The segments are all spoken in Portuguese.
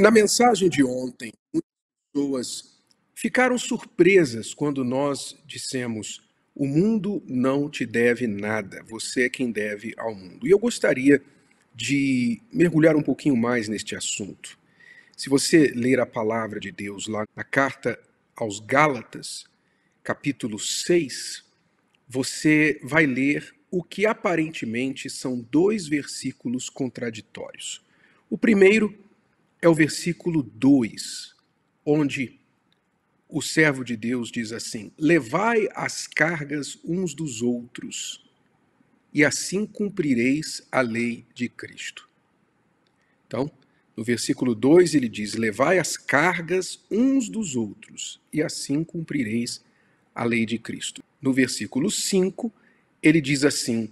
Na mensagem de ontem, muitas pessoas ficaram surpresas quando nós dissemos: o mundo não te deve nada, você é quem deve ao mundo. E eu gostaria de mergulhar um pouquinho mais neste assunto. Se você ler a palavra de Deus lá na carta aos Gálatas, capítulo 6, você vai ler o que aparentemente são dois versículos contraditórios. O primeiro é o versículo 2, onde o servo de Deus diz assim: Levai as cargas uns dos outros, e assim cumprireis a lei de Cristo. Então, no versículo 2 ele diz: Levai as cargas uns dos outros, e assim cumprireis a lei de Cristo. No versículo 5, ele diz assim: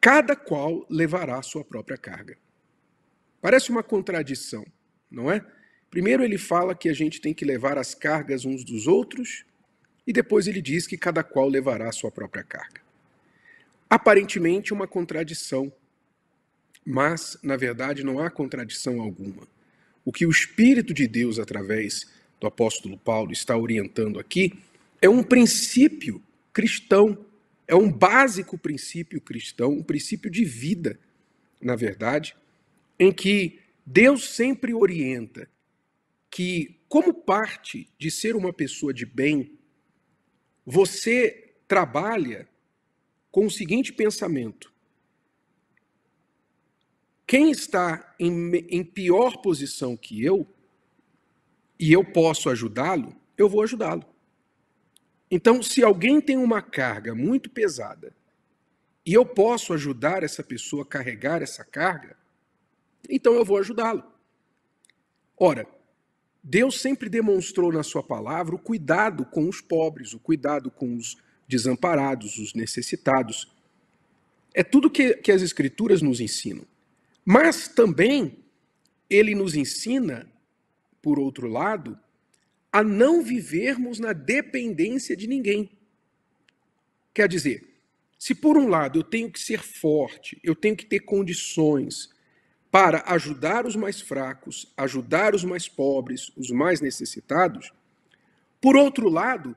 Cada qual levará a sua própria carga. Parece uma contradição, não é? Primeiro ele fala que a gente tem que levar as cargas uns dos outros, e depois ele diz que cada qual levará a sua própria carga. Aparentemente uma contradição, mas na verdade não há contradição alguma. O que o Espírito de Deus, através do apóstolo Paulo, está orientando aqui é um princípio cristão, é um básico princípio cristão, um princípio de vida, na verdade, em que Deus sempre orienta que, como parte de ser uma pessoa de bem, você trabalha com o seguinte pensamento: quem está em, em pior posição que eu e eu posso ajudá-lo, eu vou ajudá-lo. Então, se alguém tem uma carga muito pesada e eu posso ajudar essa pessoa a carregar essa carga, então eu vou ajudá-lo. Ora, Deus sempre demonstrou na sua palavra o cuidado com os pobres, o cuidado com os desamparados, os necessitados. É tudo que, que as Escrituras nos ensinam. Mas também ele nos ensina, por outro lado, a não vivermos na dependência de ninguém. Quer dizer, se por um lado eu tenho que ser forte, eu tenho que ter condições, para ajudar os mais fracos, ajudar os mais pobres, os mais necessitados, por outro lado,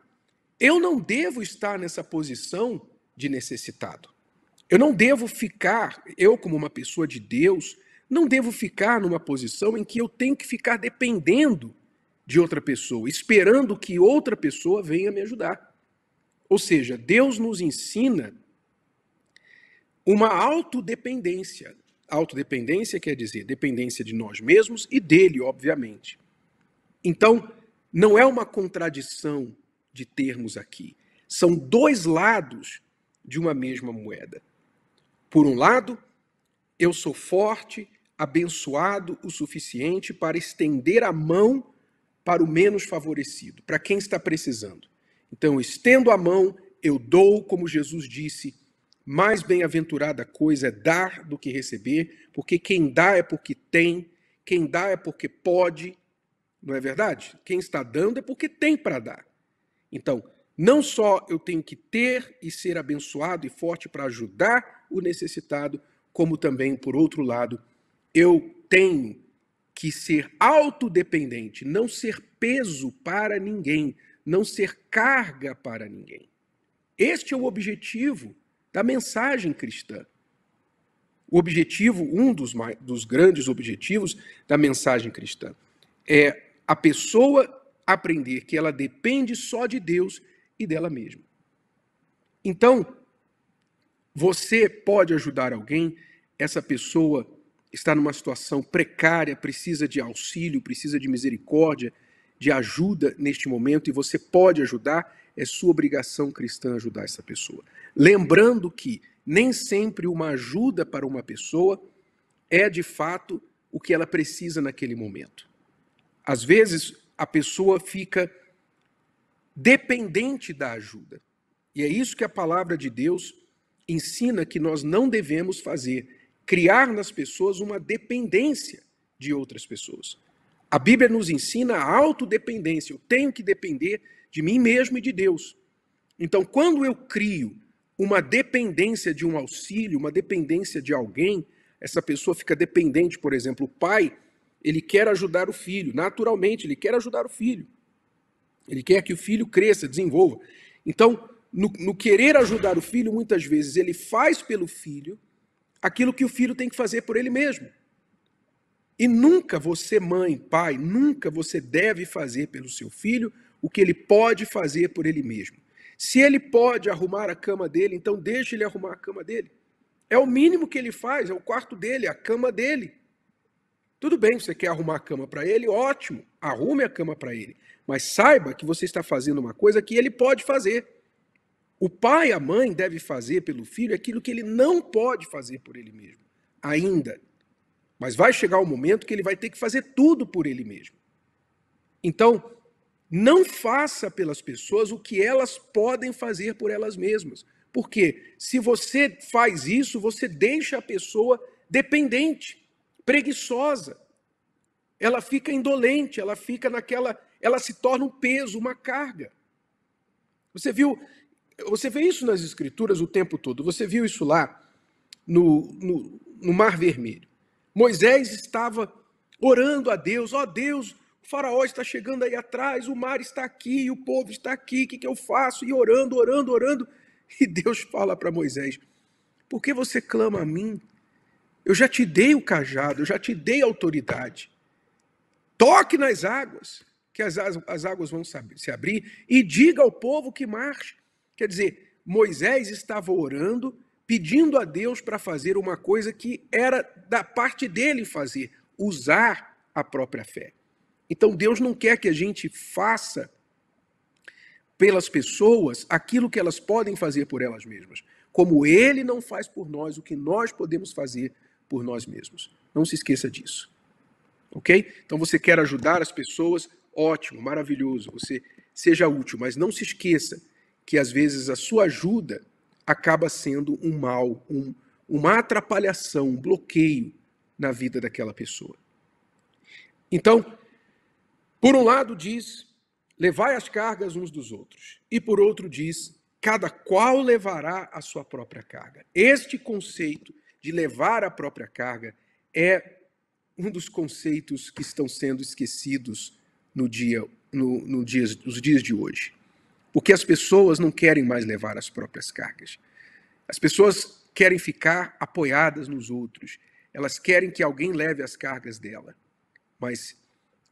eu não devo estar nessa posição de necessitado. Eu não devo ficar, eu como uma pessoa de Deus, não devo ficar numa posição em que eu tenho que ficar dependendo de outra pessoa, esperando que outra pessoa venha me ajudar. Ou seja, Deus nos ensina uma autodependência, autodependência quer dizer dependência de nós mesmos e dele, obviamente. Então, não é uma contradição de termos aqui. São dois lados de uma mesma moeda. Por um lado, eu sou forte, abençoado o suficiente para estender a mão para o menos favorecido, para quem está precisando. Então, estendo a mão, eu dou, como Jesus disse, mais bem-aventurada coisa é dar do que receber, porque quem dá é porque tem, quem dá é porque pode, não é verdade? Quem está dando é porque tem para dar. Então, não só eu tenho que ter e ser abençoado e forte para ajudar o necessitado, como também, por outro lado, eu tenho que ser autodependente, não ser peso para ninguém, não ser carga para ninguém. Este é o objetivo da mensagem cristã. O objetivo, um dos, dos grandes objetivos da mensagem cristã, é a pessoa aprender que ela depende só de Deus e dela mesma. Então, você pode ajudar alguém, essa pessoa está numa situação precária, precisa de auxílio, precisa de misericórdia, de ajuda neste momento, e você pode ajudar, é sua obrigação cristã ajudar essa pessoa. Lembrando que nem sempre uma ajuda para uma pessoa é de fato o que ela precisa naquele momento. Às vezes a pessoa fica dependente da ajuda. E é isso que a palavra de Deus ensina que nós não devemos fazer, criar nas pessoas uma dependência de outras pessoas. A Bíblia nos ensina a autodependência. Eu tenho que depender de mim mesmo e de Deus. Então, quando eu crio uma dependência de um auxílio, uma dependência de alguém, essa pessoa fica dependente, por exemplo, o pai, ele quer ajudar o filho, naturalmente, ele quer ajudar o filho. Ele quer que o filho cresça, desenvolva. Então, no, no querer ajudar o filho, muitas vezes ele faz pelo filho aquilo que o filho tem que fazer por ele mesmo. E nunca você, mãe, pai, nunca você deve fazer pelo seu filho o que ele pode fazer por ele mesmo. Se ele pode arrumar a cama dele, então deixe ele arrumar a cama dele. É o mínimo que ele faz, é o quarto dele, a cama dele. Tudo bem, você quer arrumar a cama para ele, ótimo, arrume a cama para ele. Mas saiba que você está fazendo uma coisa que ele pode fazer. O pai e a mãe deve fazer pelo filho aquilo que ele não pode fazer por ele mesmo, ainda. Mas vai chegar o um momento que ele vai ter que fazer tudo por ele mesmo. Então, não faça pelas pessoas o que elas podem fazer por elas mesmas. Porque se você faz isso, você deixa a pessoa dependente, preguiçosa. Ela fica indolente, ela fica naquela, ela se torna um peso, uma carga. Você viu, você vê isso nas escrituras o tempo todo. Você viu isso lá no, no, no Mar Vermelho. Moisés estava orando a Deus, ó oh, Deus, o faraó está chegando aí atrás, o mar está aqui, o povo está aqui, o que, que eu faço? E orando, orando, orando. E Deus fala para Moisés: Por que você clama a mim? Eu já te dei o cajado, eu já te dei autoridade. Toque nas águas, que as, as águas vão se abrir, e diga ao povo que marche. Quer dizer, Moisés estava orando, pedindo a Deus para fazer uma coisa que era da parte dele fazer, usar a própria fé. Então Deus não quer que a gente faça pelas pessoas aquilo que elas podem fazer por elas mesmas, como Ele não faz por nós o que nós podemos fazer por nós mesmos. Não se esqueça disso. Ok? Então você quer ajudar as pessoas, ótimo, maravilhoso, você seja útil, mas não se esqueça que às vezes a sua ajuda acaba sendo um mal, um, uma atrapalhação, um bloqueio na vida daquela pessoa. Então, por um lado diz: levai as cargas uns dos outros, e por outro diz: cada qual levará a sua própria carga. Este conceito de levar a própria carga é um dos conceitos que estão sendo esquecidos no dia, no, no dias, nos dias de hoje. Porque as pessoas não querem mais levar as próprias cargas. As pessoas querem ficar apoiadas nos outros. Elas querem que alguém leve as cargas dela. Mas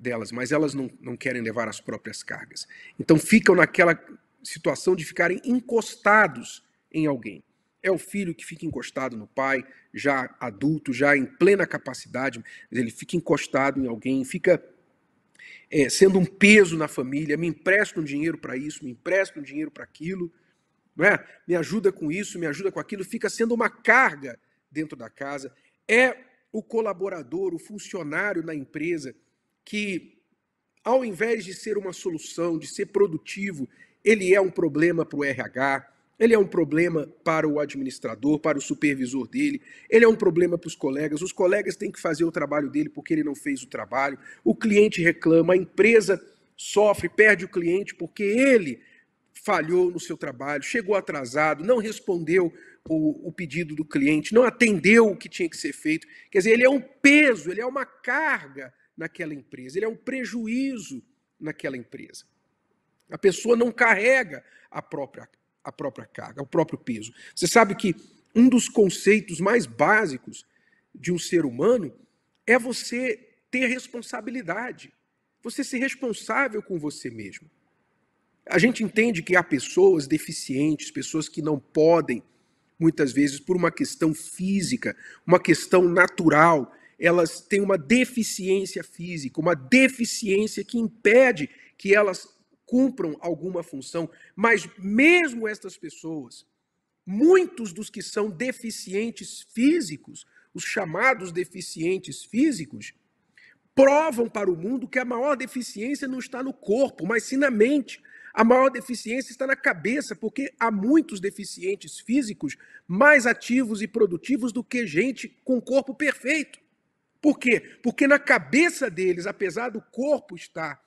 delas, mas elas não, não querem levar as próprias cargas. Então ficam naquela situação de ficarem encostados em alguém. É o filho que fica encostado no pai, já adulto, já em plena capacidade, ele fica encostado em alguém, fica é, sendo um peso na família, me empresta um dinheiro para isso, me empresta um dinheiro para aquilo, não é? me ajuda com isso, me ajuda com aquilo, fica sendo uma carga dentro da casa. É o colaborador, o funcionário na empresa que, ao invés de ser uma solução, de ser produtivo, ele é um problema para o RH, ele é um problema para o administrador, para o supervisor dele, ele é um problema para os colegas, os colegas têm que fazer o trabalho dele porque ele não fez o trabalho, o cliente reclama, a empresa sofre, perde o cliente porque ele falhou no seu trabalho, chegou atrasado, não respondeu o, o, pedido do cliente, não atendeu o que tinha que ser feito. Quer dizer, ele é um peso, ele é uma carga naquela empresa, ele é um prejuízo naquela empresa. A pessoa não carrega a própria, a própria carga, o próprio peso. Você sabe que um dos conceitos mais básicos de um ser humano é você ter responsabilidade, você ser responsável com você mesmo. A gente entende que há pessoas deficientes, pessoas que não podem, muitas vezes, por uma questão física, uma questão natural, elas têm uma deficiência física, uma deficiência que impede que elas cumpram alguma função, mas mesmo estas pessoas, muitos dos que são deficientes físicos, os chamados deficientes físicos, provam para o mundo que a maior deficiência não está no corpo, mas sim na mente. A maior deficiência está na cabeça, porque há muitos deficientes físicos mais ativos e produtivos do que gente com corpo perfeito. Por quê? Porque na cabeça deles, apesar do corpo estar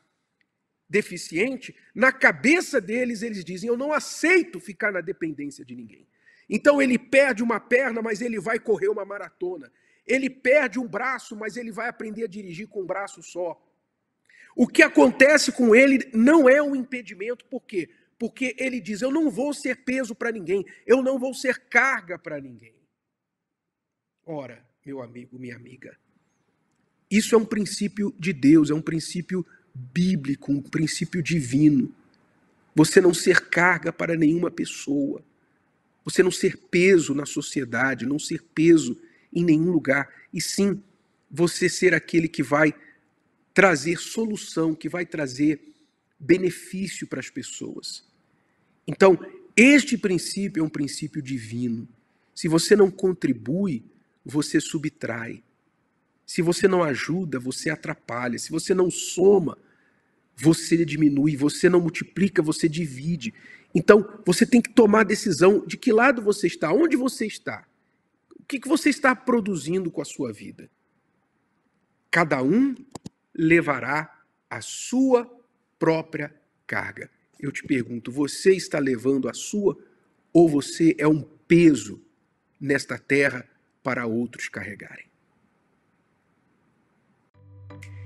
deficiente, na cabeça deles eles dizem: Eu não aceito ficar na dependência de ninguém. Então ele perde uma perna, mas ele vai correr uma maratona. Ele perde um braço, mas ele vai aprender a dirigir com um braço só. O que acontece com ele não é um impedimento, por quê? Porque ele diz: Eu não vou ser peso para ninguém, eu não vou ser carga para ninguém. Ora, meu amigo, minha amiga, isso é um princípio de Deus, é um princípio bíblico, um princípio divino. Você não ser carga para nenhuma pessoa. Você não ser peso na sociedade, não ser peso em nenhum lugar. E sim, você ser aquele que vai trazer solução, que vai trazer benefício para as pessoas. Então, este princípio é um princípio divino. Se você não contribui, você subtrai. Se você não ajuda, você atrapalha. Se você não soma, você diminui. Você não multiplica, você divide. Então, você tem que tomar a decisão de que lado você está, onde você está. O que, que você está produzindo com a sua vida? Cada um levará a sua própria carga. Eu te pergunto, você está levando a sua ou você é um peso nesta terra para outros carregarem?